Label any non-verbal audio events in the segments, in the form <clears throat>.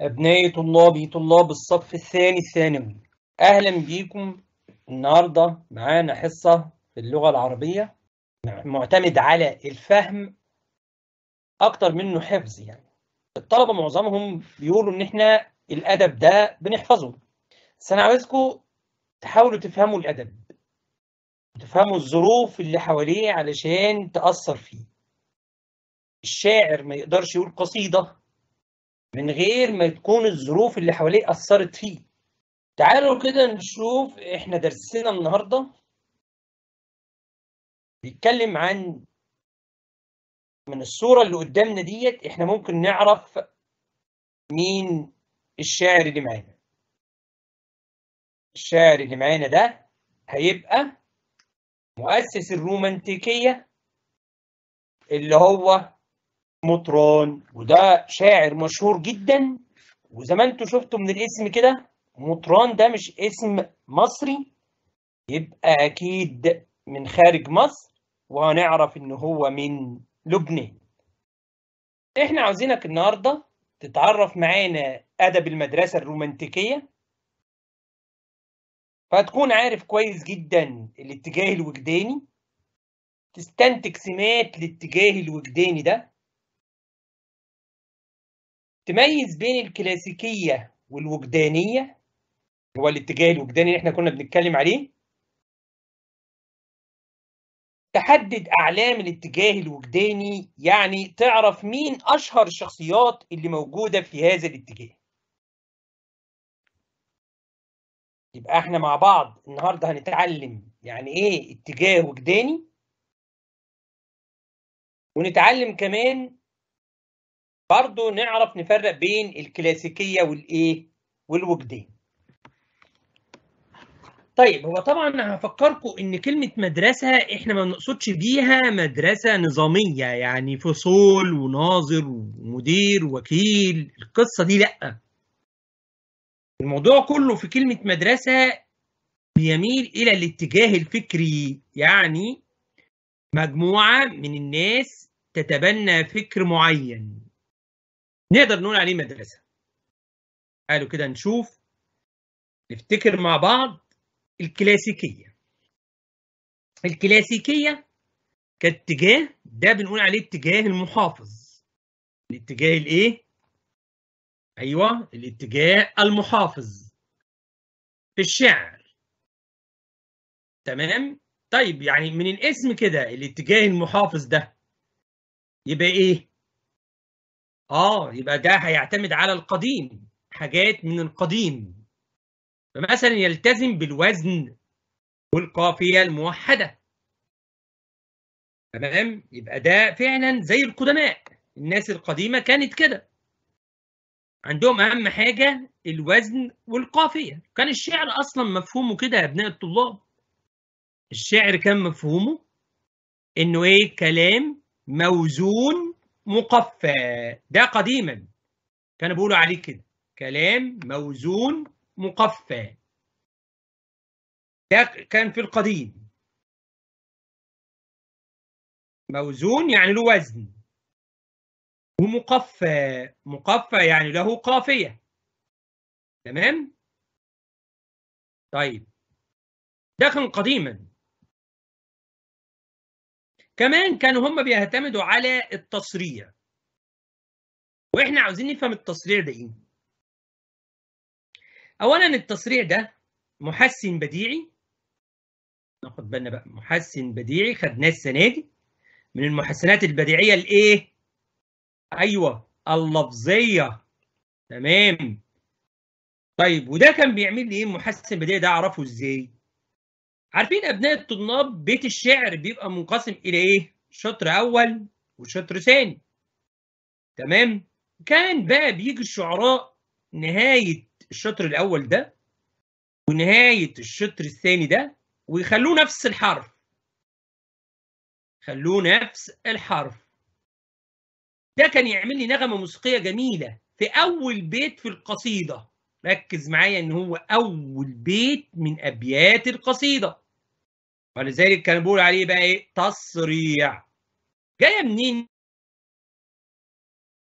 أبنائي طلابي طلاب الصف الثاني الثانوي أهلا بيكم النهاردة معانا حصة في اللغة العربية معتمد على الفهم أكتر منه حفظ يعني الطلبة معظمهم بيقولوا إن إحنا الأدب ده بنحفظه بس أنا عاوزكم تحاولوا تفهموا الأدب تفهموا الظروف اللي حواليه علشان تأثر فيه الشاعر ما يقدرش يقول قصيدة من غير ما تكون الظروف اللي حواليه أثرت فيه تعالوا كده نشوف احنا درسنا النهارده بيتكلم عن من الصورة اللي قدامنا ديت احنا ممكن نعرف مين الشاعر اللي معانا الشاعر اللي معانا ده هيبقى مؤسس الرومانتيكية اللي هو مطران وده شاعر مشهور جدا وزي ما انتم شفتوا من الاسم كده مطران ده مش اسم مصري يبقى اكيد من خارج مصر وهنعرف ان هو من لبنان احنا عاوزينك النهارده تتعرف معانا ادب المدرسه الرومانتيكيه فهتكون عارف كويس جدا الاتجاه الوجداني تستنتج سمات الاتجاه الوجداني ده تميز بين الكلاسيكيه والوجدانيه هو الاتجاه الوجداني اللي احنا كنا بنتكلم عليه تحدد اعلام الاتجاه الوجداني يعني تعرف مين اشهر الشخصيات اللي موجوده في هذا الاتجاه يبقى احنا مع بعض النهارده هنتعلم يعني ايه اتجاه وجداني ونتعلم كمان برضه نعرف نفرق بين الكلاسيكيه والايه والوجدان طيب هو طبعا هفكركم ان كلمه مدرسه احنا ما بنقصدش بيها مدرسه نظاميه يعني فصول وناظر ومدير ووكيل القصه دي لا الموضوع كله في كلمه مدرسه بيميل الى الاتجاه الفكري يعني مجموعه من الناس تتبنى فكر معين نقدر نقول عليه مدرسه تعالوا كده نشوف نفتكر مع بعض الكلاسيكيه الكلاسيكيه كاتجاه ده بنقول عليه اتجاه المحافظ الاتجاه الايه ايوه الاتجاه المحافظ في الشعر تمام طيب يعني من الاسم كده الاتجاه المحافظ ده يبقى ايه اه يبقى ده هيعتمد على القديم حاجات من القديم فمثلا يلتزم بالوزن والقافيه الموحده تمام يبقى ده فعلا زي القدماء الناس القديمه كانت كده عندهم اهم حاجه الوزن والقافيه كان الشعر اصلا مفهومه كده يا ابناء الطلاب الشعر كان مفهومه انه ايه كلام موزون مقفى ده قديما كانوا بيقولوا عليه كده كلام موزون مقفى ده كان في القديم موزون يعني له وزن ومقفى مقفى يعني له قافية تمام طيب ده كان قديما كمان كانوا هم بيعتمدوا على التصريع واحنا عاوزين نفهم التصريع ده ايه اولا التصريع ده محسن بديعي ناخد بالنا بقى محسن بديعي خدناه السنه دي من المحسنات البديعيه الايه ايوه اللفظيه تمام طيب وده كان بيعمل لي ايه محسن بديعي ده اعرفه ازاي عارفين ابناء الطلاب بيت الشعر بيبقى منقسم الى ايه شطر اول وشطر ثاني تمام كان بقى بيجي الشعراء نهايه الشطر الاول ده ونهايه الشطر الثاني ده ويخلوه نفس الحرف خلوه نفس الحرف ده كان يعمل لي نغمه موسيقيه جميله في اول بيت في القصيده ركز معايا ان هو اول بيت من ابيات القصيده ولذلك كان بيقول عليه بقى ايه تصريع جايه منين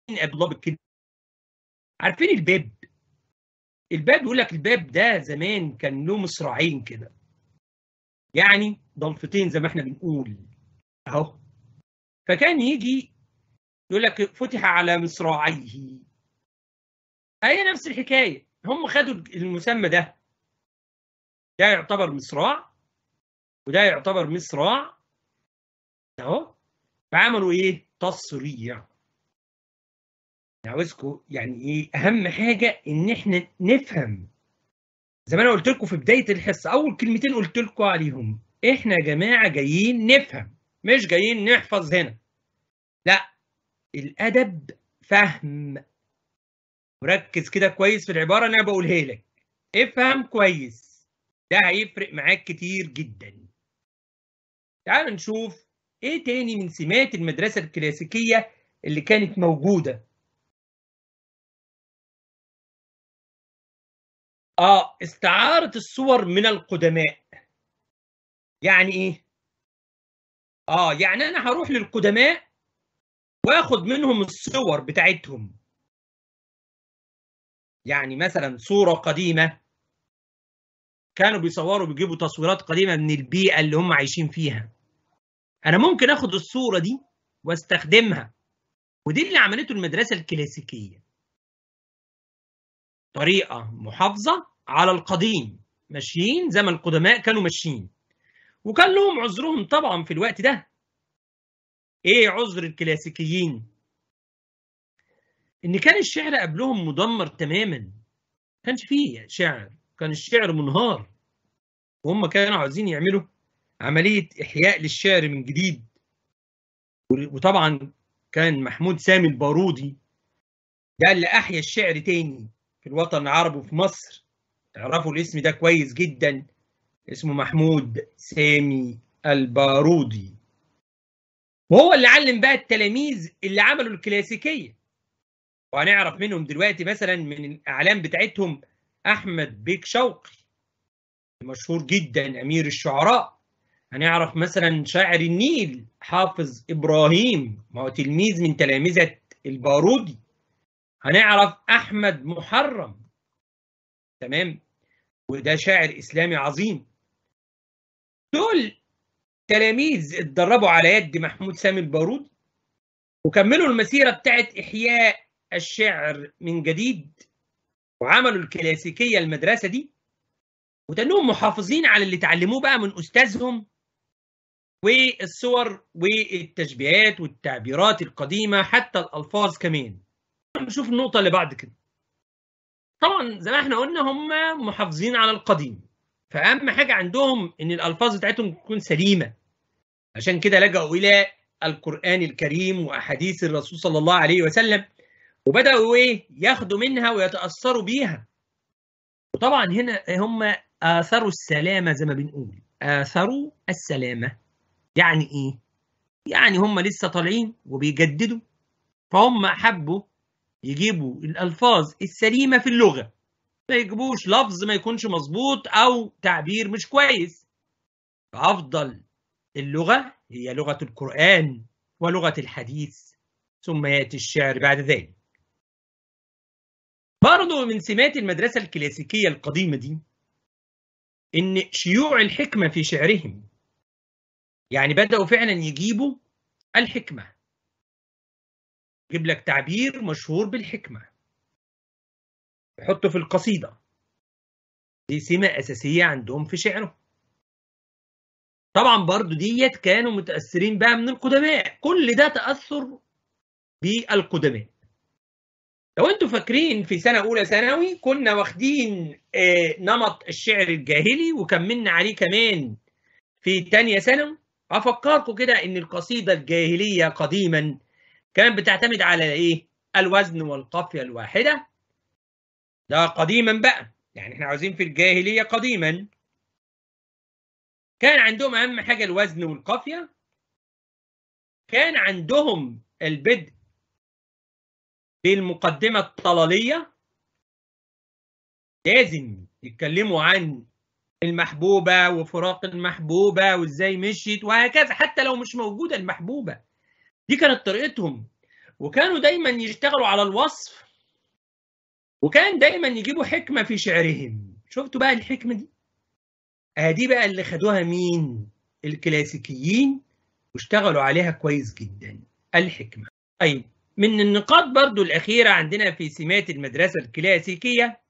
من الله بالكلمه عارفين الباب الباب يقول لك الباب ده زمان كان له مصراعين كده يعني ضلفتين زي ما احنا بنقول اهو فكان يجي يقول لك فتح على مصراعيه هي نفس الحكايه هم خدوا المسمى ده ده يعتبر مصراع وده يعتبر مصراع اهو فعملوا ايه تصريع يعني عاوزكم يعني ايه اهم حاجه ان احنا نفهم زي ما انا قلت لكم في بدايه الحصه اول كلمتين قلت لكم عليهم احنا يا جماعه جايين نفهم مش جايين نحفظ هنا لا الادب فهم وركز كده كويس في العباره اللي انا بقولها لك افهم كويس ده هيفرق معاك كتير جدا تعال نشوف ايه تاني من سمات المدرسه الكلاسيكيه اللي كانت موجوده اه استعارة الصور من القدماء يعني ايه اه يعني انا هروح للقدماء واخد منهم الصور بتاعتهم يعني مثلا صوره قديمه كانوا بيصوروا بيجيبوا تصويرات قديمه من البيئه اللي هم عايشين فيها انا ممكن اخد الصوره دي واستخدمها ودي اللي عملته المدرسه الكلاسيكيه طريقه محافظه على القديم ماشيين زي ما القدماء كانوا ماشيين وكان لهم عذرهم طبعا في الوقت ده ايه عذر الكلاسيكيين ان كان الشعر قبلهم مدمر تماما ما كانش فيه شعر كان الشعر منهار وهم كانوا عايزين يعملوا عمليه احياء للشعر من جديد وطبعا كان محمود سامي البارودي ده اللي احيا الشعر تاني في الوطن العربي وفي مصر تعرفوا الاسم ده كويس جدا اسمه محمود سامي البارودي وهو اللي علم بقى التلاميذ اللي عملوا الكلاسيكيه وهنعرف منهم دلوقتي مثلا من الاعلام بتاعتهم احمد بيك شوقي مشهور جدا امير الشعراء هنعرف مثلا شاعر النيل حافظ ابراهيم ما هو تلميذ من تلامذه البارودي هنعرف احمد محرم تمام وده شاعر اسلامي عظيم دول تلاميذ اتدربوا على يد محمود سامي البارودي وكملوا المسيره بتاعت احياء الشعر من جديد وعملوا الكلاسيكيه المدرسه دي وتنهم محافظين على اللي اتعلموه بقى من استاذهم والصور والتشبيهات والتعبيرات القديمه حتى الالفاظ كمان نشوف النقطه اللي بعد كده طبعا زي ما احنا قلنا هم محافظين على القديم فاهم حاجه عندهم ان الالفاظ بتاعتهم تكون سليمه عشان كده لجأوا الى القران الكريم واحاديث الرسول صلى الله عليه وسلم وبداوا ايه ياخدوا منها ويتاثروا بيها وطبعا هنا هم اثروا السلامه زي ما بنقول اثروا السلامه يعني ايه يعني هم لسه طالعين وبيجددوا فهم حبوا يجيبوا الالفاظ السليمه في اللغه ما يجيبوش لفظ ما يكونش مظبوط او تعبير مش كويس فافضل اللغه هي لغه القران ولغه الحديث ثم ياتي الشعر بعد ذلك برضه من سمات المدرسة الكلاسيكية القديمة دي إن شيوع الحكمة في شعرهم يعني بدأوا فعلا يجيبوا الحكمة يجيب لك تعبير مشهور بالحكمة يحطه في القصيدة دي سمة أساسية عندهم في شعرهم طبعا برضو ديت كانوا متأثرين بقى من القدماء كل ده تأثر بالقدماء لو انتم فاكرين في سنه اولى ثانوي كنا واخدين آه، نمط الشعر الجاهلي وكملنا عليه كمان في تانية ثانوي هفكركم كده ان القصيده الجاهليه قديما كانت بتعتمد على ايه الوزن والقافيه الواحده ده قديما بقى يعني احنا عاوزين في الجاهليه قديما كان عندهم اهم حاجه الوزن والقافيه كان عندهم البدء بالمقدمة الطلالية لازم يتكلموا عن المحبوبة وفراق المحبوبة وازاي مشيت وهكذا حتى لو مش موجودة المحبوبة دي كانت طريقتهم وكانوا دايما يشتغلوا على الوصف وكان دايما يجيبوا حكمة في شعرهم شفتوا بقى الحكمة دي دي بقى اللي خدوها مين الكلاسيكيين واشتغلوا عليها كويس جدا الحكمة طيب من النقاط برضو الأخيرة عندنا في سمات المدرسة الكلاسيكية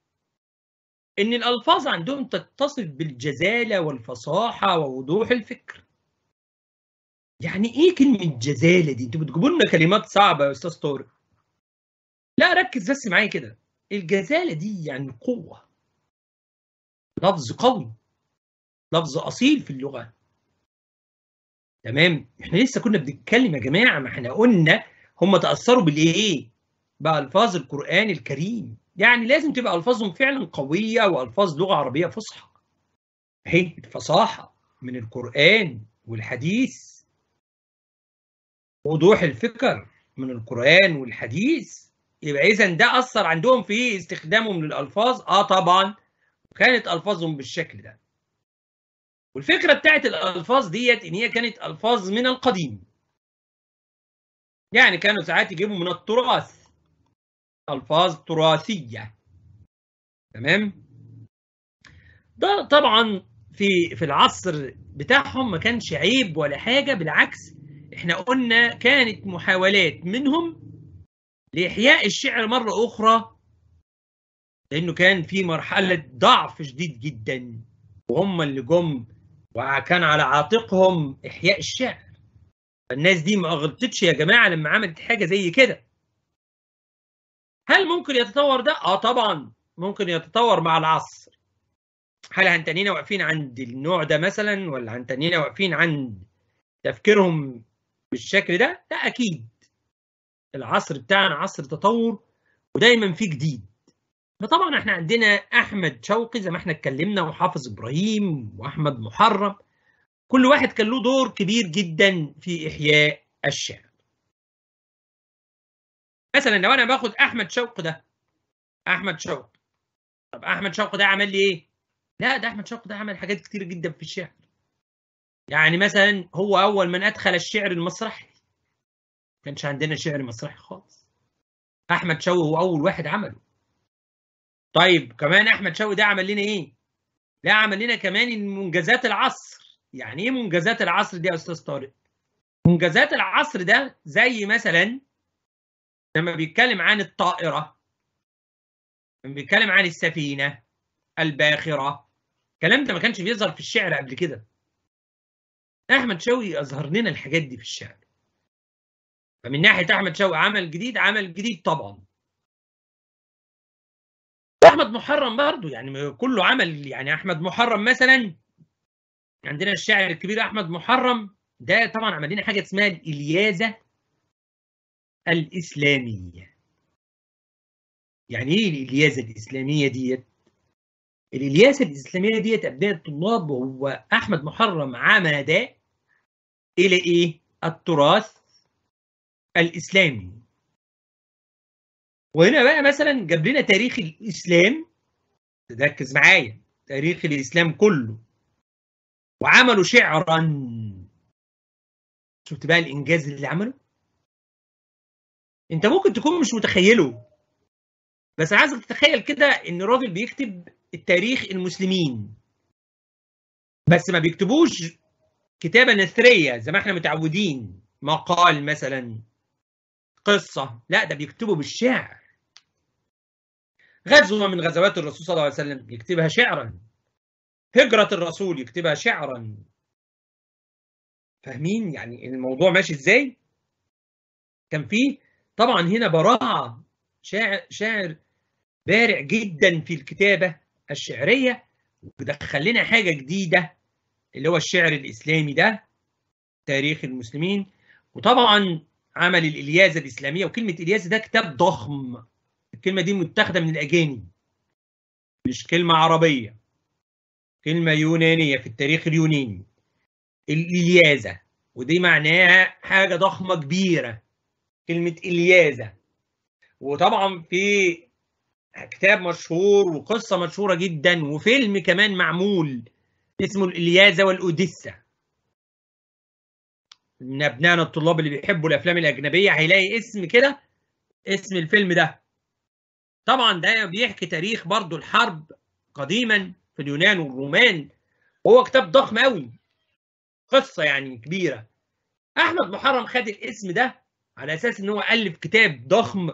إن الألفاظ عندهم تتصف بالجزالة والفصاحة ووضوح الفكر. يعني إيه كلمة جزالة دي؟ أنتوا بتجيبوا لنا كلمات صعبة يا أستاذ طارق. لا ركز بس معايا كده، الجزالة دي يعني قوة. لفظ قوي. لفظ أصيل في اللغة. تمام؟ إحنا لسه كنا بنتكلم يا جماعة ما إحنا قلنا هم تاثروا بالايه؟ بالفاظ القران الكريم يعني لازم تبقى الفاظهم فعلا قويه والفاظ لغه عربيه فصحى هي إيه؟ الفصاحه من القران والحديث وضوح الفكر من القران والحديث يبقى اذا ده اثر عندهم في استخدامهم للالفاظ اه طبعا كانت الفاظهم بالشكل ده والفكره بتاعت الالفاظ ديت ان هي كانت الفاظ من القديم يعني كانوا ساعات يجيبوا من التراث الفاظ تراثيه تمام ده طبعا في في العصر بتاعهم ما كانش عيب ولا حاجه بالعكس احنا قلنا كانت محاولات منهم لاحياء الشعر مره اخرى لانه كان في مرحله ضعف شديد جدا وهم اللي جم وكان على عاتقهم احياء الشعر الناس دي ما غلطتش يا جماعه لما عملت حاجه زي كده هل ممكن يتطور ده اه طبعا ممكن يتطور مع العصر هل هنتنينا واقفين عند النوع ده مثلا ولا هنتنينا واقفين عند تفكيرهم بالشكل ده لا اكيد العصر بتاعنا عصر تطور ودايما في جديد فطبعا احنا عندنا احمد شوقي زي ما احنا اتكلمنا وحافظ ابراهيم واحمد محرم كل واحد كان له دور كبير جدا في إحياء الشعر مثلا لو أنا باخد أحمد شوقي ده أحمد شوقي طب أحمد شوقي ده عمل لي إيه؟ لا ده أحمد شوقي ده عمل حاجات كتير جدا في الشعر يعني مثلا هو أول من أدخل الشعر المسرحي ما كانش عندنا شعر مسرحي خالص أحمد شوقي هو أول واحد عمله طيب كمان أحمد شوقي ده عمل لنا إيه؟ ده عمل لنا كمان منجزات العصر يعني ايه منجزات العصر دي يا استاذ طارق؟ منجزات العصر ده زي مثلا لما بيتكلم عن الطائره لما بيتكلم عن السفينه الباخره الكلام ده ما كانش بيظهر في الشعر قبل كده احمد شوقي اظهر لنا الحاجات دي في الشعر فمن ناحيه احمد شوقي عمل جديد عمل جديد طبعا احمد محرم برضه يعني كله عمل يعني احمد محرم مثلا عندنا الشاعر الكبير احمد محرم ده طبعا عمل لنا حاجه اسمها الالياذه الاسلاميه يعني ايه الالياذه الاسلاميه ديت الالياذه الاسلاميه ديت ابناء الطلاب وهو احمد محرم عمد الى ايه التراث الاسلامي وهنا بقى مثلا جاب لنا تاريخ الاسلام تركز معايا تاريخ الاسلام كله وعملوا شعرا شفت بقى الانجاز اللي عمله انت ممكن تكون مش متخيله بس انا عايزك تتخيل كده ان راجل بيكتب التاريخ المسلمين بس ما بيكتبوش كتابه نثريه زي ما احنا متعودين مقال مثلا قصه لا ده بيكتبه بالشعر غزوه من غزوات الرسول صلى الله عليه وسلم يكتبها شعرا هجرة الرسول يكتبها شعرا فاهمين يعني الموضوع ماشي ازاي كان فيه طبعا هنا براعة شاعر, شاعر بارع جدا في الكتابة الشعرية ودخل لنا حاجة جديدة اللي هو الشعر الإسلامي ده تاريخ المسلمين وطبعا عمل الإلياذة الإسلامية وكلمة إلياذة ده كتاب ضخم الكلمة دي متاخدة من الأجانب مش كلمة عربية كلمة يونانية في التاريخ اليوناني الإليازة ودي معناها حاجة ضخمة كبيرة كلمة إليازة وطبعا في كتاب مشهور وقصة مشهورة جدا وفيلم كمان معمول اسمه الإليازة والأوديسا من أبنائنا الطلاب اللي بيحبوا الأفلام الأجنبية هيلاقي اسم كده اسم الفيلم ده طبعا ده بيحكي تاريخ برضو الحرب قديما في اليونان والرومان وهو كتاب ضخم قوي قصه يعني كبيره احمد محرم خد الاسم ده على اساس ان هو الف كتاب ضخم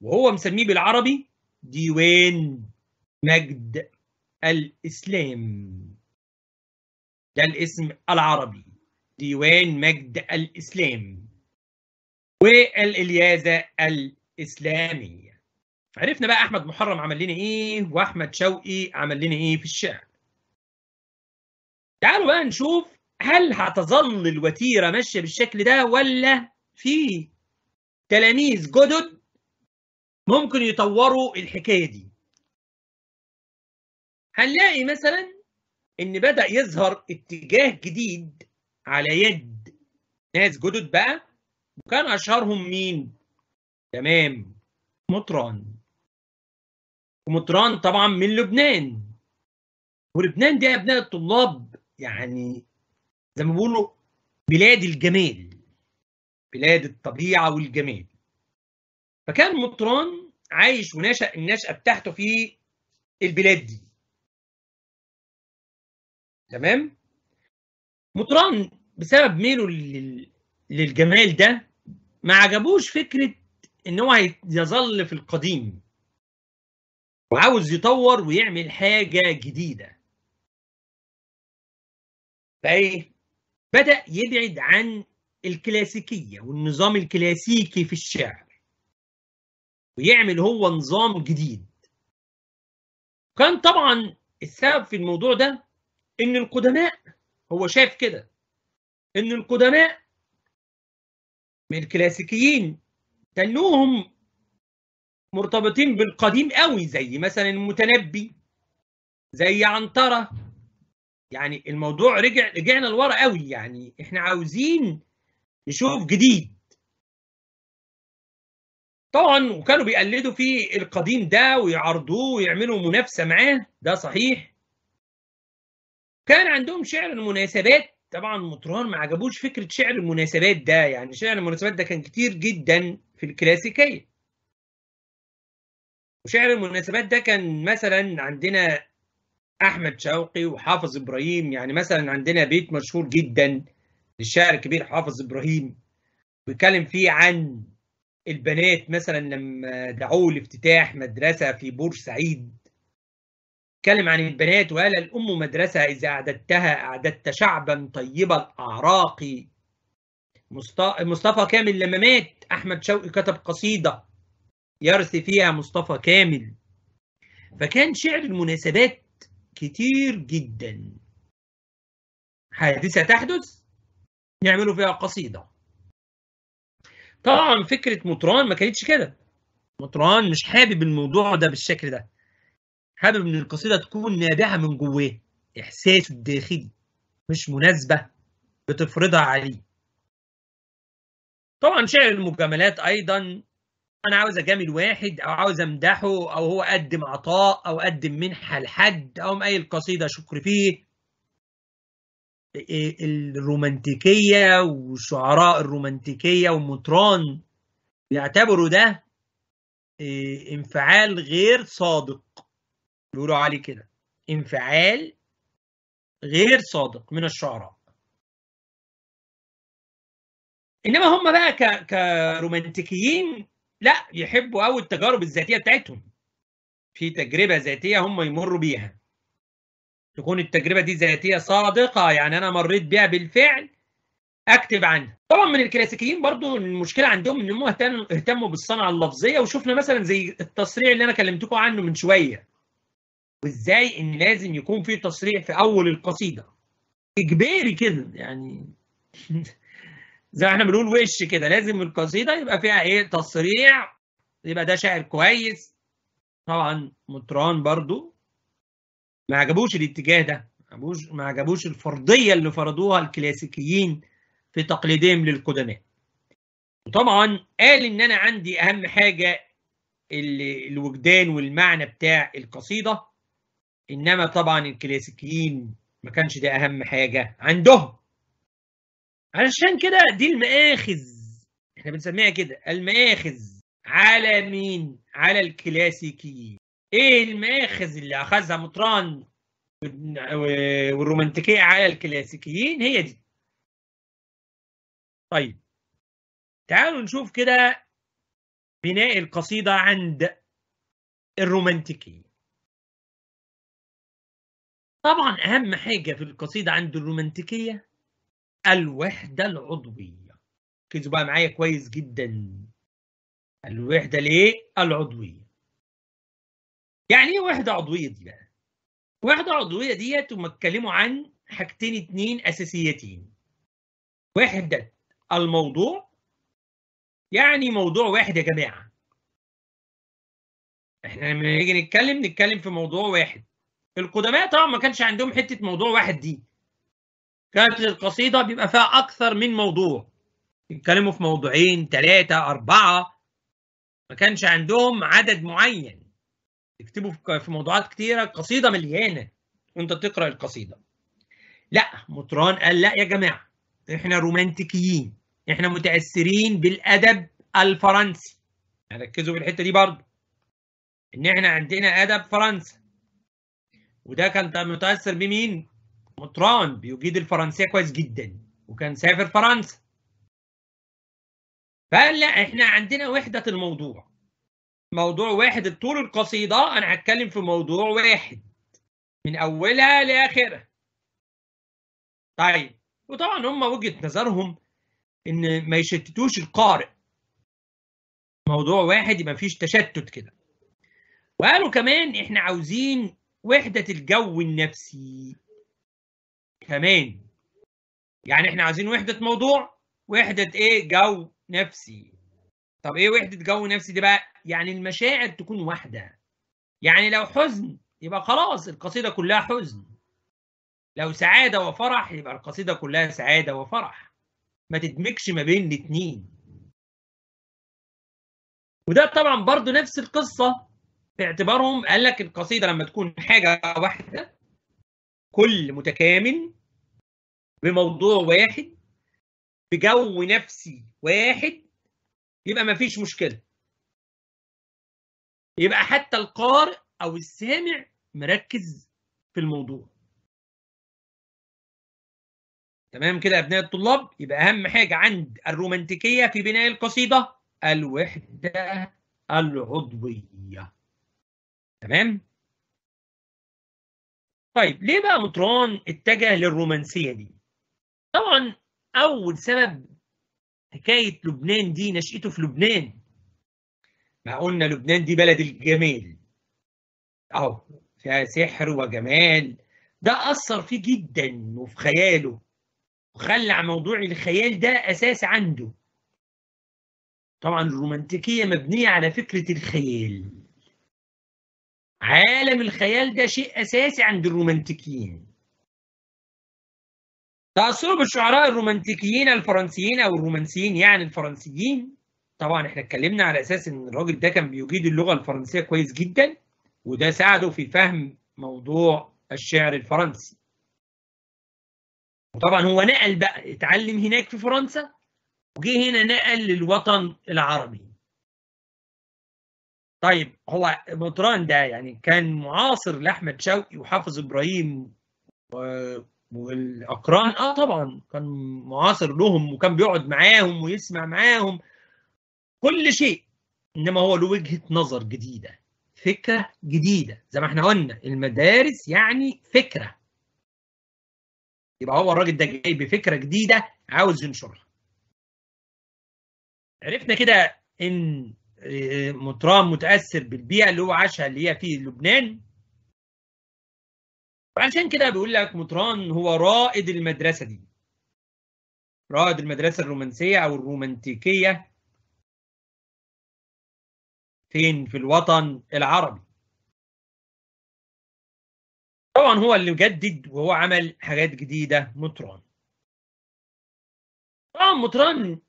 وهو مسميه بالعربي ديوان مجد الاسلام ده الاسم العربي ديوان مجد الاسلام والالياذه الاسلاميه عرفنا بقى احمد محرم عمل لنا ايه واحمد شوقي عمل لنا ايه في الشعر تعالوا بقى نشوف هل هتظل الوتيره ماشيه بالشكل ده ولا في تلاميذ جدد ممكن يطوروا الحكايه دي هنلاقي مثلا ان بدا يظهر اتجاه جديد على يد ناس جدد بقى وكان اشهرهم مين تمام مطران ومطران طبعا من لبنان ولبنان دي ابناء الطلاب يعني زي ما بيقولوا بلاد الجمال بلاد الطبيعه والجمال فكان مطران عايش ونشأ النشأة بتاعته في البلاد دي تمام مطران بسبب ميله للجمال ده ما عجبوش فكرة ان هو يظل في القديم وعاوز يطور ويعمل حاجه جديده فايه بدا يبعد عن الكلاسيكيه والنظام الكلاسيكي في الشعر ويعمل هو نظام جديد كان طبعا السبب في الموضوع ده ان القدماء هو شاف كده ان القدماء من الكلاسيكيين تنوهم مرتبطين بالقديم قوي زي مثلا المتنبي زي عنترة يعني الموضوع رجع رجعنا لورا قوي يعني احنا عاوزين نشوف جديد طبعا وكانوا بيقلدوا في القديم ده ويعرضوه ويعملوا منافسه معاه ده صحيح كان عندهم شعر المناسبات طبعا مطران ما عجبوش فكره شعر المناسبات ده يعني شعر المناسبات ده كان كتير جدا في الكلاسيكيه وشعر المناسبات ده كان مثلا عندنا احمد شوقي وحافظ ابراهيم يعني مثلا عندنا بيت مشهور جدا للشاعر الكبير حافظ ابراهيم بيتكلم فيه عن البنات مثلا لما دعوه لافتتاح مدرسه في بورسعيد اتكلم عن البنات وقال الام مدرسه اذا اعددتها اعددت شعبا طيب الاعراق مصطفى كامل لما مات احمد شوقي كتب قصيده يرثي فيها مصطفى كامل فكان شعر المناسبات كتير جدا حادثة تحدث يعملوا فيها قصيدة طبعا فكرة مطران ما كانتش كده مطران مش حابب الموضوع ده بالشكل ده حابب ان القصيدة تكون نابعة من جواه احساسه الداخلي مش مناسبة بتفرضها عليه طبعا شعر المجاملات ايضا انا عاوز اجامل واحد او عاوز امدحه او هو قدم عطاء او قدم منحه لحد او مقايل قصيده شكر فيه إيه، الرومانتيكيه وشعراء الرومانتيكيه ومطران بيعتبروا ده إيه، انفعال غير صادق بيقولوا عليه كده انفعال غير صادق من الشعراء انما هم بقى كرومانتيكيين لا يحبوا قوي التجارب الذاتيه بتاعتهم في تجربه ذاتيه هم يمروا بيها تكون التجربه دي ذاتيه صادقه يعني انا مريت بيها بالفعل اكتب عنها طبعا من الكلاسيكيين برضو المشكله عندهم ان هم اهتموا بالصنعه اللفظيه وشفنا مثلا زي التصريع اللي انا كلمتكم عنه من شويه وازاي ان لازم يكون في تصريع في اول القصيده اجباري كده يعني <laughs> زي ما احنا بنقول وش كده لازم القصيده يبقى فيها ايه تصريع يبقى ده شاعر كويس طبعا مطران برضو ما عجبوش الاتجاه ده ما عجبوش ما عجبوش الفرضيه اللي فرضوها الكلاسيكيين في تقليدهم للقدماء وطبعا قال ان انا عندي اهم حاجه الوجدان والمعنى بتاع القصيده انما طبعا الكلاسيكيين ما كانش ده اهم حاجه عندهم علشان كده دي المآخذ احنا بنسميها كده المآخذ على مين؟ على الكلاسيكيين ايه المآخذ اللي اخذها مطران والرومانتيكيه على الكلاسيكيين هي دي طيب تعالوا نشوف كده بناء القصيده عند الرومانتيكيين طبعا اهم حاجه في القصيده عند الرومانتيكيه الوحدة العضوية ركزوا بقى معايا كويس جدا الوحدة الايه؟ العضوية يعني ايه وحدة عضوية دي بقى؟ وحدة عضوية ديت هم اتكلموا عن حاجتين اتنين اساسيتين وحدة الموضوع يعني موضوع واحد يا جماعة احنا لما نيجي نتكلم نتكلم في موضوع واحد القدماء طبعا ما كانش عندهم حتة موضوع واحد دي كانت القصيدة بيبقى فيها أكثر من موضوع يتكلموا في موضوعين ثلاثة أربعة ما كانش عندهم عدد معين يكتبوا في موضوعات كتيرة قصيدة مليانة وأنت تقرأ القصيدة لا مطران قال لا يا جماعة إحنا رومانتيكيين إحنا متأثرين بالأدب الفرنسي ركزوا في الحتة دي برضه إن إحنا عندنا أدب فرنسا وده كان متأثر بمين؟ مطران بيجيد الفرنسيه كويس جدا وكان سافر فرنسا فقال لا احنا عندنا وحده الموضوع موضوع واحد طول القصيده انا هتكلم في موضوع واحد من اولها لاخرها طيب وطبعا هم وجهه نظرهم ان ما يشتتوش القارئ موضوع واحد يبقى مفيش تشتت كده وقالوا كمان احنا عاوزين وحده الجو النفسي كمان يعني احنا عايزين وحده موضوع وحده ايه جو نفسي طب ايه وحده جو نفسي دي بقى يعني المشاعر تكون واحده يعني لو حزن يبقى خلاص القصيده كلها حزن لو سعاده وفرح يبقى القصيده كلها سعاده وفرح ما تدمجش ما بين الاتنين وده طبعا برضو نفس القصه في اعتبارهم قال لك القصيده لما تكون حاجه واحده كل متكامل بموضوع واحد بجو نفسي واحد يبقى ما فيش مشكله يبقى حتى القارئ او السامع مركز في الموضوع تمام كده ابناء الطلاب يبقى اهم حاجه عند الرومانتيكيه في بناء القصيده الوحده العضويه تمام طيب ليه بقى مطران اتجه للرومانسيه دي؟ طبعا اول سبب حكايه لبنان دي نشأته في لبنان ما قلنا لبنان دي بلد الجمال اهو فيها سحر وجمال ده اثر فيه جدا وفي خياله وخلع موضوع الخيال ده اساس عنده طبعا الرومانتيكيه مبنيه على فكره الخيال عالم الخيال ده شيء اساسي عند الرومانتيكيين تأثروا بالشعراء الرومانتيكيين الفرنسيين أو الرومانسيين يعني الفرنسيين طبعا احنا اتكلمنا على أساس إن الراجل ده كان بيجيد اللغة الفرنسية كويس جدا وده ساعده في فهم موضوع الشعر الفرنسي وطبعا هو نقل بقى اتعلم هناك في فرنسا وجه هنا نقل للوطن العربي طيب هو مطران ده يعني كان معاصر لاحمد شوقي وحافظ ابراهيم والاقران اه طبعا كان معاصر لهم وكان بيقعد معاهم ويسمع معاهم كل شيء انما هو له وجهه نظر جديده فكره جديده زي ما احنا قلنا المدارس يعني فكره يبقى هو الراجل ده جاي بفكره جديده عاوز ينشرها عرفنا كده ان مطران متاثر بالبيئه اللي هو عاشها اللي هي في لبنان وعشان كده بيقول لك مطران هو رائد المدرسه دي رائد المدرسه الرومانسيه او الرومانتيكيه فين في الوطن العربي طبعا هو اللي جدد وهو عمل حاجات جديده مطران طبعا مطران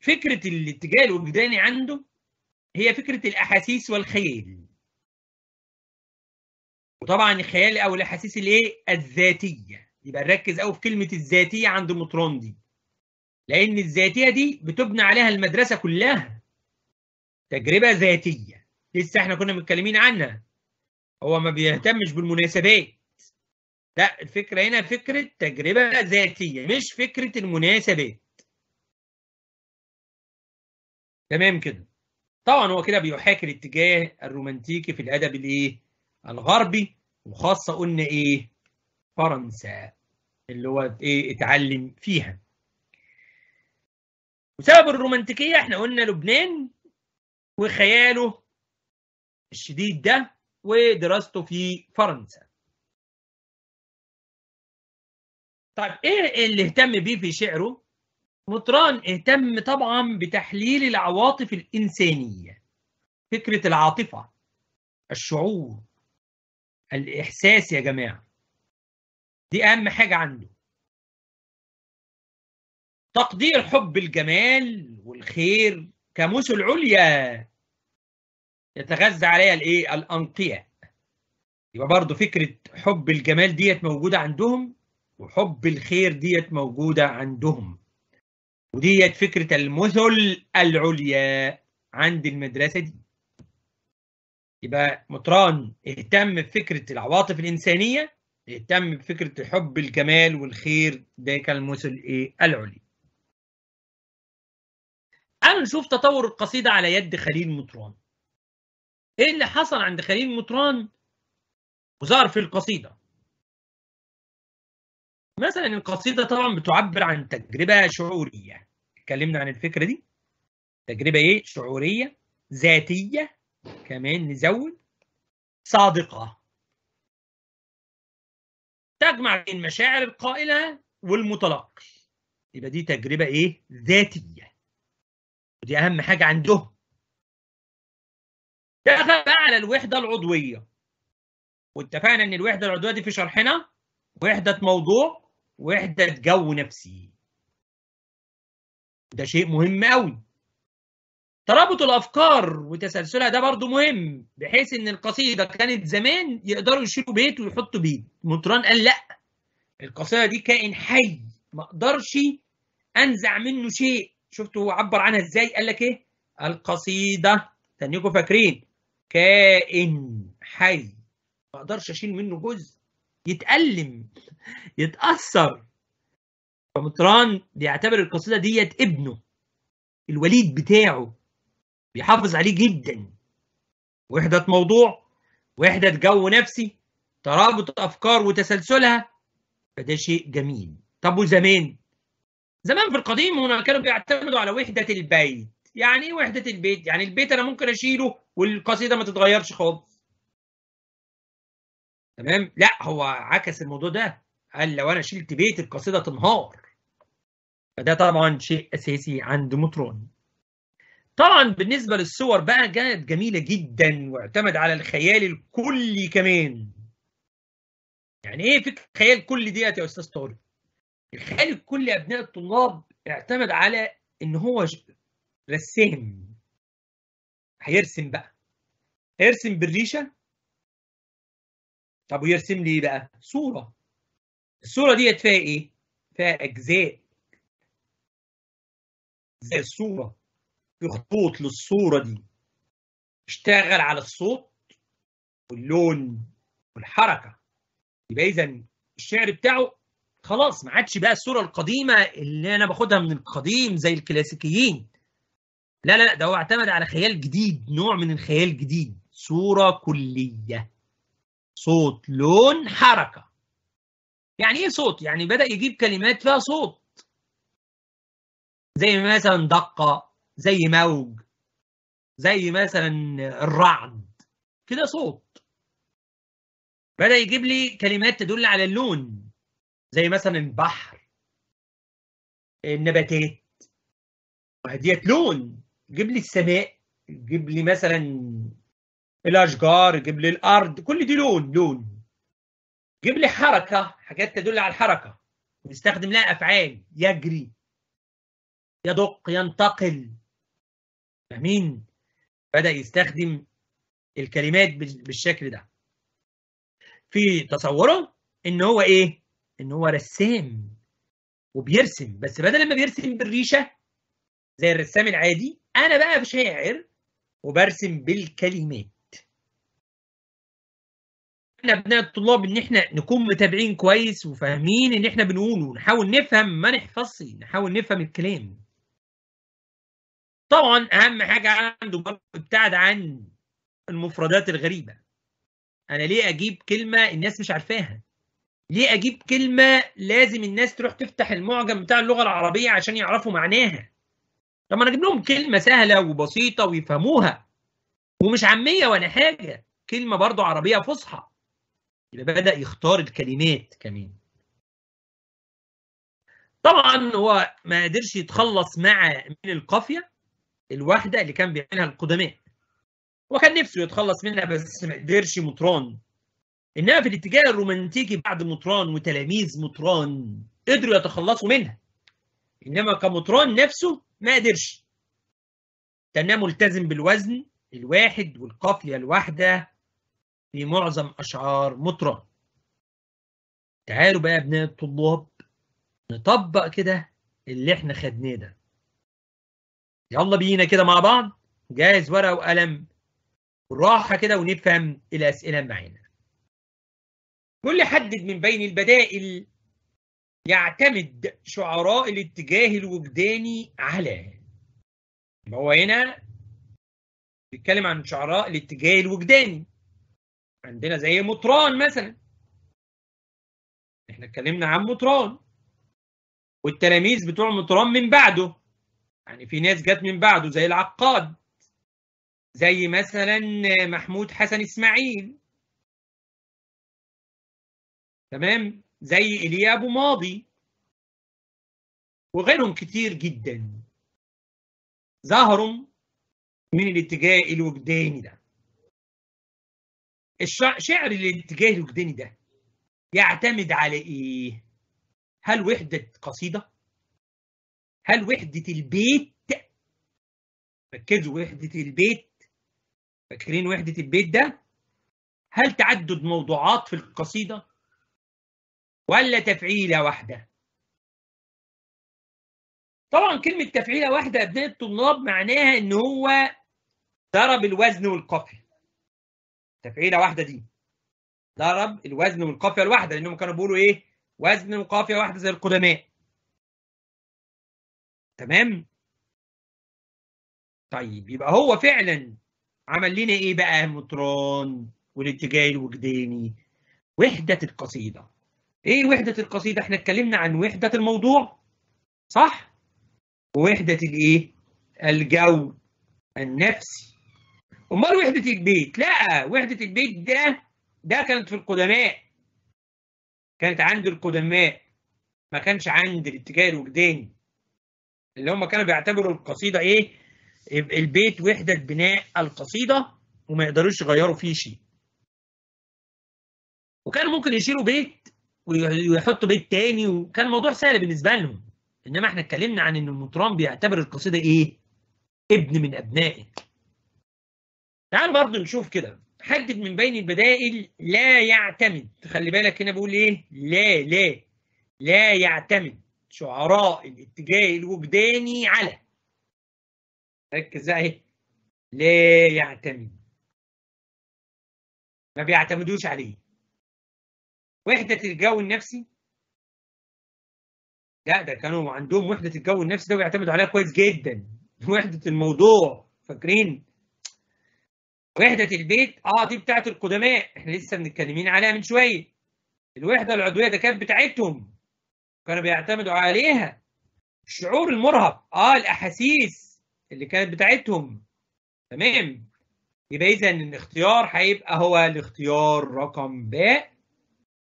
فكره الاتجاه الوجداني عنده هي فكره الاحاسيس والخيال وطبعا الخيال او الاحاسيس الايه الذاتيه يبقى نركز قوي في كلمه الذاتيه عند مطران دي لان الذاتيه دي بتبنى عليها المدرسه كلها تجربه ذاتيه لسه احنا كنا متكلمين عنها هو ما بيهتمش بالمناسبات لا الفكره هنا فكره تجربه ذاتيه مش فكره المناسبات تمام كده طبعا هو كده بيحاكي الاتجاه الرومانتيكي في الادب الايه الغربي وخاصه قلنا ايه فرنسا اللي هو ايه اتعلم فيها وسبب الرومانتيكيه احنا قلنا لبنان وخياله الشديد ده ودراسته في فرنسا طيب ايه اللي اهتم بيه في شعره مطران اهتم طبعا بتحليل العواطف الإنسانية فكرة العاطفة الشعور الإحساس يا جماعة دي أهم حاجة عنده تقدير حب الجمال والخير كمثل العليا يتغذى عليها الايه الانقياء يبقى برضه فكره حب الجمال ديت موجوده عندهم وحب الخير ديت موجوده عندهم وديت فكرة المثل العليا عند المدرسة دي يبقى مطران اهتم بفكرة العواطف الإنسانية اهتم بفكرة حب الكمال والخير ده كان المثل إيه العليا تعالوا نشوف تطور القصيدة على يد خليل مطران ايه اللي حصل عند خليل مطران وظهر في القصيدة مثلا القصيده طبعا بتعبر عن تجربه شعوريه اتكلمنا عن الفكره دي تجربه ايه شعوريه ذاتيه كمان نزود صادقه تجمع بين مشاعر القائلة والمتلقي يبقى دي تجربة إيه؟ ذاتية ودي أهم حاجة عندهم دخل بقى على الوحدة العضوية واتفقنا إن الوحدة العضوية دي في شرحنا وحدة موضوع وحدة جو نفسي ده شيء مهم قوي ترابط الافكار وتسلسلها ده برضو مهم بحيث ان القصيده كانت زمان يقدروا يشيلوا بيت ويحطوا بيت مطران قال لا القصيده دي كائن حي ما اقدرش انزع منه شيء شفتوا هو عبر عنها ازاي قال لك ايه القصيده تنيكوا فاكرين كائن حي ما اقدرش اشيل منه جزء يتألم يتأثر فمطران بيعتبر القصيدة ديت ابنه الوليد بتاعه بيحافظ عليه جدا وحدة موضوع وحدة جو نفسي ترابط أفكار وتسلسلها فده شيء جميل طب وزمان زمان في القديم هنا كانوا بيعتمدوا على وحدة البيت يعني ايه وحدة البيت؟ يعني البيت أنا ممكن أشيله والقصيدة ما تتغيرش خالص تمام لا هو عكس الموضوع ده قال لو انا شلت بيت القصيده تنهار فده طبعا شيء اساسي عند مطران طبعا بالنسبه للصور بقى كانت جميله جدا واعتمد على الخيال الكلي كمان يعني ايه فكره الخيال الكلي ديت يا استاذ طارق الخيال الكلي ابناء الطلاب اعتمد على ان هو رسام هيرسم بقى هيرسم بالريشه طب ويرسم لي بقى صوره الصوره ديت فيها ايه فيها اجزاء زي الصوره في خطوط للصوره دي اشتغل على الصوت واللون والحركه يبقى اذا الشعر بتاعه خلاص ما عادش بقى الصوره القديمه اللي انا باخدها من القديم زي الكلاسيكيين لا لا لا ده هو اعتمد على خيال جديد نوع من الخيال جديد صوره كليه صوت لون حركه يعني ايه صوت يعني بدا يجيب كلمات فيها صوت زي مثلا دقه زي موج زي مثلا الرعد كده صوت بدا يجيب لي كلمات تدل على اللون زي مثلا البحر النباتات وهديت لون جيب لي السماء جيب لي مثلا الاشجار جيب لي الارض كل دي لون لون جيب لي حركه حاجات تدل على الحركه نستخدم لها افعال يجري يدق ينتقل فاهمين بدا يستخدم الكلمات بالشكل ده في تصوره ان هو ايه ان هو رسام وبيرسم بس بدل ما بيرسم بالريشه زي الرسام العادي انا بقى شاعر وبرسم بالكلمات ابناء الطلاب ان احنا نكون متابعين كويس وفاهمين ان احنا بنقوله ونحاول نفهم ما نحفظش نحاول نفهم الكلام طبعا اهم حاجه عنده برضه ابتعد عن المفردات الغريبه انا ليه اجيب كلمه الناس مش عارفاها ليه اجيب كلمه لازم الناس تروح تفتح المعجم بتاع اللغه العربيه عشان يعرفوا معناها طب انا اجيب لهم كلمه سهله وبسيطه ويفهموها ومش عاميه ولا حاجه كلمه برضه عربيه فصحى يبقى بدأ يختار الكلمات كمان طبعا هو ما قدرش يتخلص مع من القافيه الواحده اللي كان بيعملها القدماء وكان نفسه يتخلص منها بس ما قدرش مطران انما في الاتجاه الرومانتيكي بعد مطران وتلاميذ مطران قدروا يتخلصوا منها انما كمطران نفسه ما قدرش كان ملتزم بالوزن الواحد والقافيه الواحده في معظم أشعار مطرب تعالوا بقى يا أبناء الطلاب نطبق كده اللي احنا خدناه ده يلا بينا كده مع بعض جاهز ورقة وقلم راحة كده ونفهم الأسئلة معانا كل حد من بين البدائل يعتمد شعراء الاتجاه الوجداني على ما هو هنا بيتكلم عن شعراء الاتجاه الوجداني عندنا زي مطران مثلا احنا اتكلمنا عن مطران والتلاميذ بتوع مطران من بعده يعني في ناس جت من بعده زي العقاد زي مثلا محمود حسن اسماعيل تمام زي ايليا ابو ماضي وغيرهم كتير جدا ظهروا من الاتجاه الوجداني ده الشعر الاتجاه الوجداني ده يعتمد على ايه؟ هل وحدة قصيدة؟ هل وحدة البيت؟ ركزوا وحدة البيت فاكرين وحدة البيت ده؟ هل تعدد موضوعات في القصيدة؟ ولا تفعيلة واحدة؟ طبعا كلمة تفعيلة واحدة أبناء الطلاب معناها إن هو ضرب الوزن والقافية تفعيله واحده دي ضرب الوزن والقافيه الواحده لانهم كانوا بيقولوا ايه وزن وقافيه واحده زي القدماء تمام طيب يبقى هو فعلا عمل لنا ايه بقى مطران والاتجاه الوجداني وحده القصيده ايه وحده القصيده احنا اتكلمنا عن وحده الموضوع صح ووحده الايه الجو النفسي امال وحده البيت لا وحده البيت ده ده كانت في القدماء كانت عند القدماء ما كانش عند الاتجاه الوجداني اللي هم كانوا بيعتبروا القصيده ايه البيت وحده بناء القصيده وما يقدروش يغيروا فيه شيء وكانوا ممكن يشيلوا بيت ويحطوا بيت تاني وكان الموضوع سهل بالنسبه لهم انما احنا اتكلمنا عن ان المطران بيعتبر القصيده ايه ابن من ابنائه تعال برضه نشوف كده حدد من بين البدائل لا يعتمد خلي بالك هنا بقول ايه لا لا لا يعتمد شعراء الاتجاه الوجداني على ركز اهي إيه؟ لا يعتمد ما بيعتمدوش عليه وحدة الجو النفسي لا ده كانوا عندهم وحدة الجو النفسي ده بيعتمدوا عليها كويس جدا وحدة الموضوع فاكرين وحدة البيت اه دي بتاعت القدماء احنا لسه متكلمين عليها من شوية الوحدة العضوية ده كانت بتاعتهم كانوا بيعتمدوا عليها الشعور المرهق اه الاحاسيس اللي كانت بتاعتهم تمام يبقى اذا الاختيار هيبقى هو الاختيار رقم ب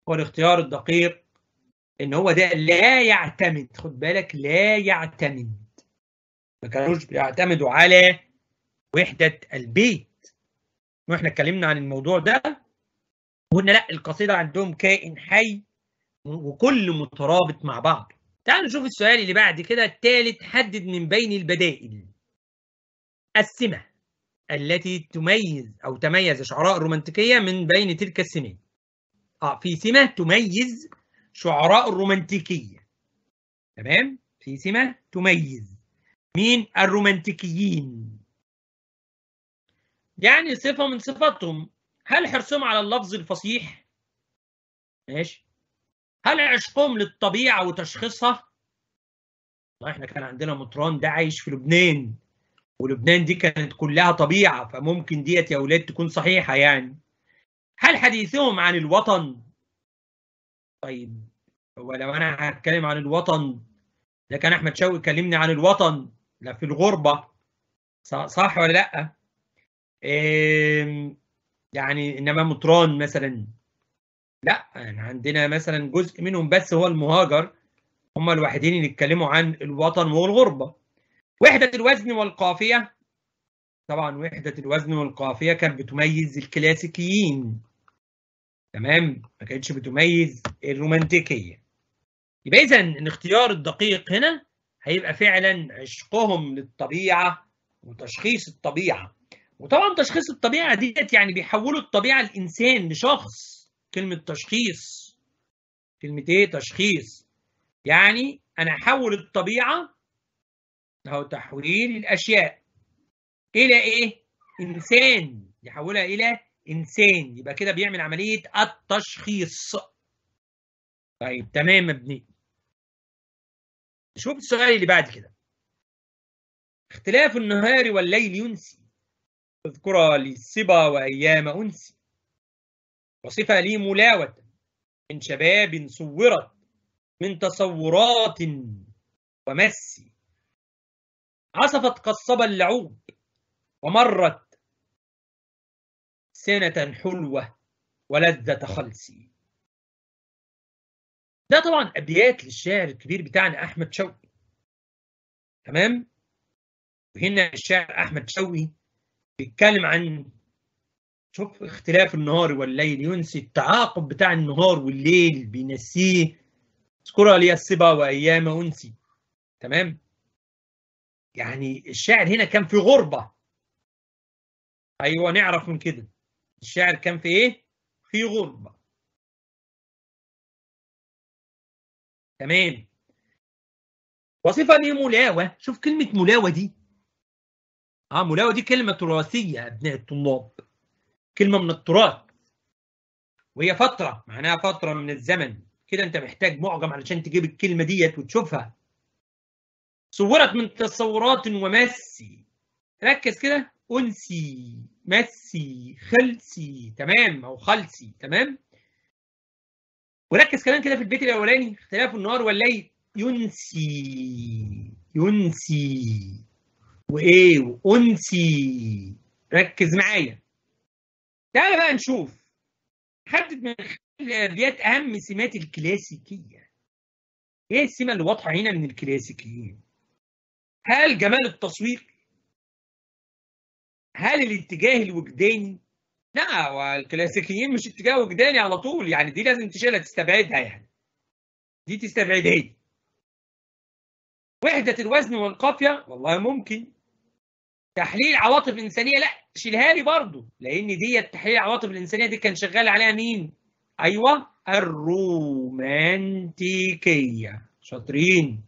هو الاختيار الدقيق ان هو ده لا يعتمد خد بالك لا يعتمد ما كانوش بيعتمدوا على وحدة البيت واحنا اتكلمنا عن الموضوع ده وقلنا لا القصيده عندهم كائن حي وكل مترابط مع بعض تعالوا نشوف السؤال اللي بعد كده الثالث حدد من بين البدائل السمه التي تميز او تميز شعراء الرومانتيكيه من بين تلك السمات اه في سمه تميز شعراء الرومانتيكيه تمام في سمه تميز مين الرومانتيكيين يعني صفة من صفاتهم هل حرصهم على اللفظ الفصيح؟ ماشي هل عشقهم للطبيعة وتشخيصها؟ والله احنا كان عندنا مطران ده عايش في لبنان ولبنان دي كانت كلها طبيعة فممكن ديت يا ولاد تكون صحيحة يعني هل حديثهم عن الوطن؟ طيب ولو أنا هتكلم عن الوطن ده كان أحمد شوقي كلمني عن الوطن لا في الغربة صح ولا لأ؟ يعني انما مطران مثلا لا يعني عندنا مثلا جزء منهم بس هو المهاجر هم الوحيدين اللي اتكلموا عن الوطن والغربة وحدة الوزن والقافية طبعا وحدة الوزن والقافية كانت بتميز الكلاسيكيين تمام ما كانتش بتميز الرومانتيكية يبقى إذا الاختيار الدقيق هنا هيبقى فعلا عشقهم للطبيعة وتشخيص الطبيعة وطبعا تشخيص الطبيعه ديت يعني بيحولوا الطبيعه الانسان لشخص كلمه تشخيص كلمه ايه تشخيص يعني انا احول الطبيعه أو تحويل الاشياء الى ايه انسان يحولها الى انسان يبقى كده بيعمل عمليه التشخيص طيب تمام ابني شوف السؤال اللي بعد كده اختلاف النهار والليل ينسي اذكرا الصبا وأيام انسي وصفا لي ملاوة من شباب صورت من تصورات ومسي عصفت قصب اللعوب ومرت سنة حلوة ولذة خلصي ده طبعا أبيات للشاعر الكبير بتاعنا أحمد شوقي تمام وهنا الشاعر أحمد شوقي بيتكلم عن شوف اختلاف النهار والليل ينسي التعاقب بتاع النهار والليل بينسيه اذكرها لي الصبا وايام انسي تمام يعني الشاعر هنا كان في غربه ايوه نعرف من كده الشاعر كان في ايه في غربه تمام وصفه لملاوه شوف كلمه ملاوه دي اه ملاوه دي كلمه تراثيه ابناء الطلاب كلمه من التراث وهي فتره معناها فتره من الزمن كده انت محتاج معجم علشان تجيب الكلمه ديت وتشوفها صورت من تصورات ومسي ركز كده انسي مسي خلسي تمام او خلسي تمام وركز كمان كده في البيت الاولاني اختلاف النهار والليل ينسي ينسي وايه وانثي ركز معايا تعال بقى نشوف حدد من الابيات اهم سمات الكلاسيكيه ايه السمه اللي واضحه هنا من الكلاسيكيين هل جمال التصوير هل الاتجاه الوجداني لا والكلاسيكيين مش اتجاه وجداني على طول يعني دي لازم تشيلها تستبعدها يعني دي تستبعدها وحدة الوزن والقافية والله ممكن تحليل عواطف انسانيه لا شيلها لي برضه لان دي تحليل العواطف الانسانيه دي كان شغال عليها مين؟ ايوه الرومانتيكيه شاطرين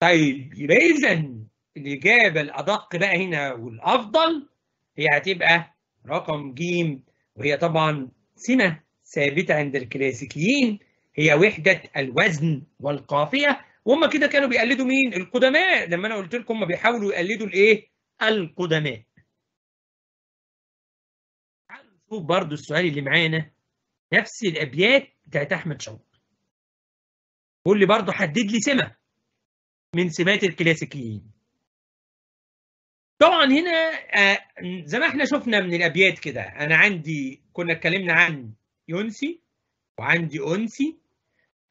طيب يبقى اذا الاجابه الادق بقى هنا والافضل هي هتبقى رقم ج وهي طبعا سمه ثابته عند الكلاسيكيين هي وحده الوزن والقافيه وهم كده كانوا بيقلدوا مين؟ القدماء لما انا قلت لكم هم بيحاولوا يقلدوا الايه؟ القدماء. تعالوا نشوف برضه السؤال اللي معانا نفس الابيات بتاعت احمد شوقي. قول لي برضه حدد لي سمه من سمات الكلاسيكيين. طبعا هنا آه، زي ما احنا شفنا من الابيات كده انا عندي كنا اتكلمنا عن يونسي وعندي انسي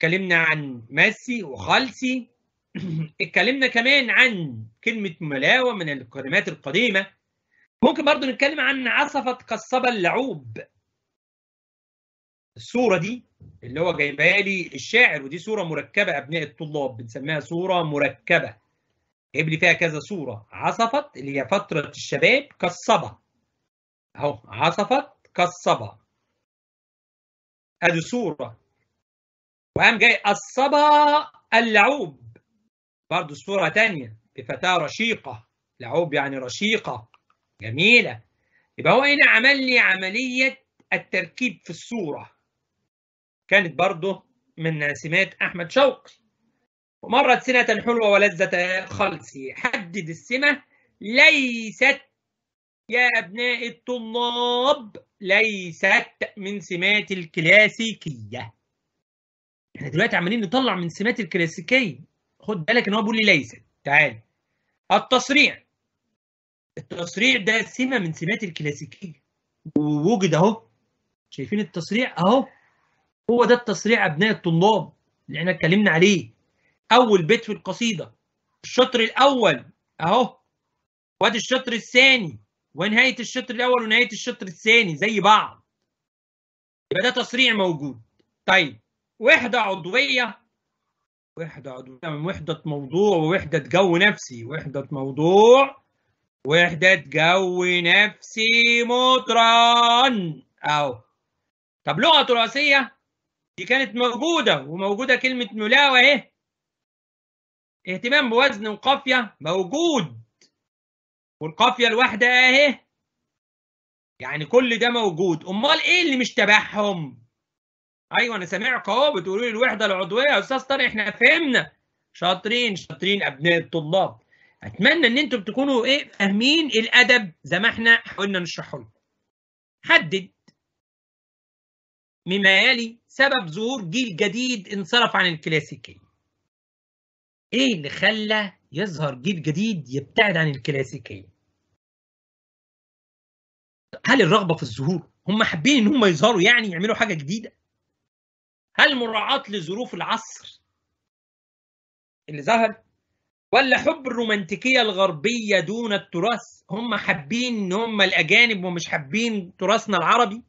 اتكلمنا عن ماسي وخالصي <clears throat> اتكلمنا كمان عن كلمة ملاوة من الكلمات القديمة ممكن برضو نتكلم عن عصفت قصبة اللعوب الصورة دي اللي هو جايبها لي الشاعر ودي صورة مركبة أبناء الطلاب بنسميها صورة مركبة جايب لي فيها كذا صورة عصفت اللي هي فترة الشباب قصبة أهو عصفت قصبة أدي صورة وقام جاي قصبها اللعوب برضه صورة تانية بفتاة رشيقة لعوب يعني رشيقة جميلة يبقى هو هنا عمل لي عملية التركيب في الصورة كانت برضه من سمات أحمد شوقي ومرت سنة حلوة ولذة خلصي حدد السمة ليست يا أبناء الطلاب ليست من سمات الكلاسيكية احنا دلوقتي عمالين نطلع من سمات الكلاسيكيه خد بالك ان هو بيقول لي ليس تعال التصريع التصريع ده سمه من سمات الكلاسيكيه ووجد اهو شايفين التصريع اهو هو ده التصريع ابناء الطلاب اللي احنا اتكلمنا عليه اول بيت في القصيده الشطر الاول اهو وادي الشطر الثاني ونهايه الشطر الاول ونهايه الشطر الثاني زي بعض يبقى ده تصريع موجود طيب وحده عضويه وحده عضويه من وحده موضوع ووحده جو نفسي وحده موضوع وحده جو نفسي مطران اهو طب لغه تراثيه دي كانت موجوده وموجوده كلمه ملاوه اهي اهتمام بوزن وقافيه موجود والقافيه الواحده اهي يعني كل ده موجود امال ايه اللي مش تبعهم ايوه انا سامعك اهو بتقولوا لي الوحده العضويه يا استاذ طارق احنا فهمنا شاطرين شاطرين ابناء الطلاب اتمنى ان انتم تكونوا ايه فاهمين الادب زي ما احنا حاولنا نشرحه لكم حدد مما يلي سبب ظهور جيل جديد انصرف عن الكلاسيكيه ايه اللي خلى يظهر جيل جديد يبتعد عن الكلاسيكيه هل الرغبه في الظهور هم حابين ان هم يظهروا يعني يعملوا حاجه جديده هل مراعاة لظروف العصر اللي ظهر ولا حب الرومانتيكية الغربية دون التراث هم حابين ان هم الأجانب ومش حابين تراثنا العربي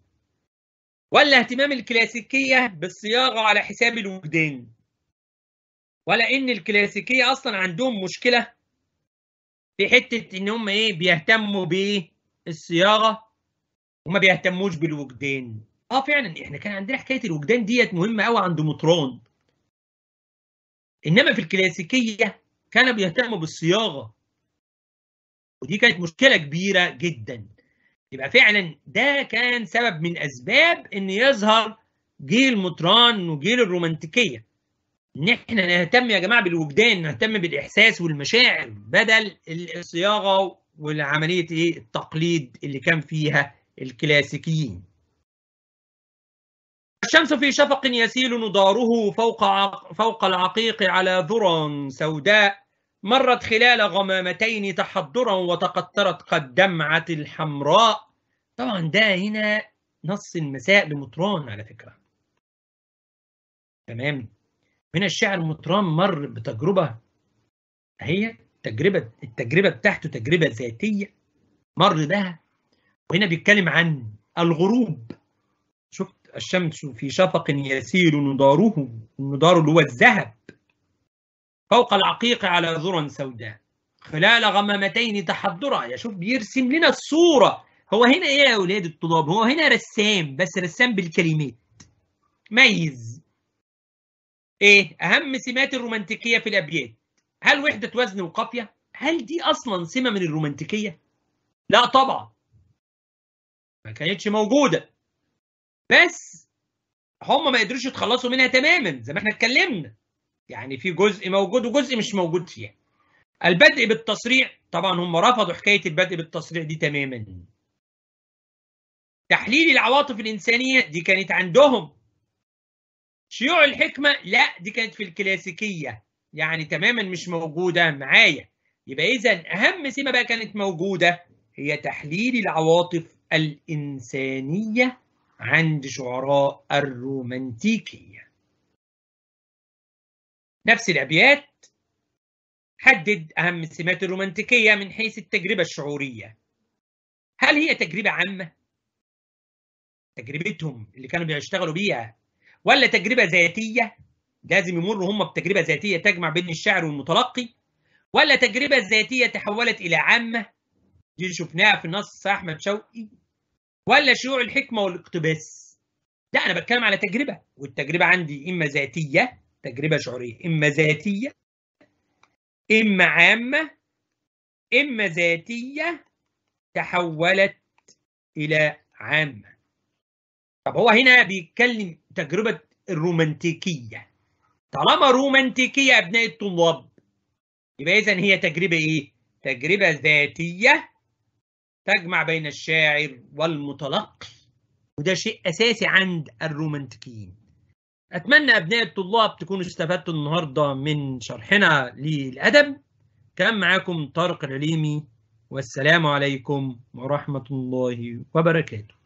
ولا اهتمام الكلاسيكية بالصياغة على حساب الوجدان ولا ان الكلاسيكية اصلا عندهم مشكلة في حتة ان هم ايه بيهتموا بالصياغة وما بيهتموش بالوجدان اه فعلا احنا كان عندنا حكايه الوجدان ديت مهمه قوي عند مطران انما في الكلاسيكيه كان بيهتم بالصياغه ودي كانت مشكله كبيره جدا يبقى فعلا ده كان سبب من اسباب ان يظهر جيل مطران وجيل الرومانتيكيه ان احنا نهتم يا جماعه بالوجدان نهتم بالاحساس والمشاعر بدل الصياغه والعمليه ايه التقليد اللي كان فيها الكلاسيكيين الشمس في شفق يسيل نضاره فوق فوق العقيق على ذرى سوداء مرت خلال غمامتين تحضرا وتقطرت قد دمعة الحمراء طبعا ده هنا نص المساء لمطران على فكرة تمام هنا الشعر مطران مر بتجربة هي تجربة التجربة بتاعته تجربة ذاتية مر بها وهنا بيتكلم عن الغروب الشمس في شفق يسير نضاره النضار اللي هو الذهب فوق العقيق على ذرى سوداء خلال غمامتين تحضرا يا شوف بيرسم لنا الصورة هو هنا ايه يا اولاد الطلاب هو هنا رسام بس رسام بالكلمات ميز ايه اهم سمات الرومانتيكية في الابيات هل وحدة وزن وقافية هل دي اصلا سمة من الرومانتيكية لا طبعا ما كانتش موجودة بس هم ما قدروش يتخلصوا منها تماما زي ما احنا اتكلمنا يعني في جزء موجود وجزء مش موجود فيها البدء بالتصريع طبعا هم رفضوا حكايه البدء بالتصريع دي تماما تحليل العواطف الانسانيه دي كانت عندهم شيوع الحكمه لا دي كانت في الكلاسيكيه يعني تماما مش موجوده معايا يبقى اذا اهم سمه بقى كانت موجوده هي تحليل العواطف الانسانيه عند شعراء الرومانتيكية نفس الأبيات حدد أهم السمات الرومانتيكية من حيث التجربة الشعورية هل هي تجربة عامة؟ تجربتهم اللي كانوا بيشتغلوا بيها ولا تجربة ذاتية؟ لازم يمروا هم بتجربة ذاتية تجمع بين الشاعر والمتلقي ولا تجربة ذاتية تحولت إلى عامة؟ دي شفناها في نص أحمد شوقي ولا شيوع الحكمه والاقتباس لا انا بتكلم على تجربه والتجربه عندي اما ذاتيه تجربه شعوريه اما ذاتيه اما عامه اما ذاتيه تحولت الى عامه طب هو هنا بيتكلم تجربه الرومانتيكيه طالما رومانتيكيه ابناء الطلاب يبقى اذا هي تجربه ايه تجربه ذاتيه تجمع بين الشاعر والمتلقي وده شيء أساسي عند الرومانتيكيين أتمنى أبناء الطلاب تكونوا استفدتوا النهاردة من شرحنا للأدب كان معاكم طارق العليمي والسلام عليكم ورحمة الله وبركاته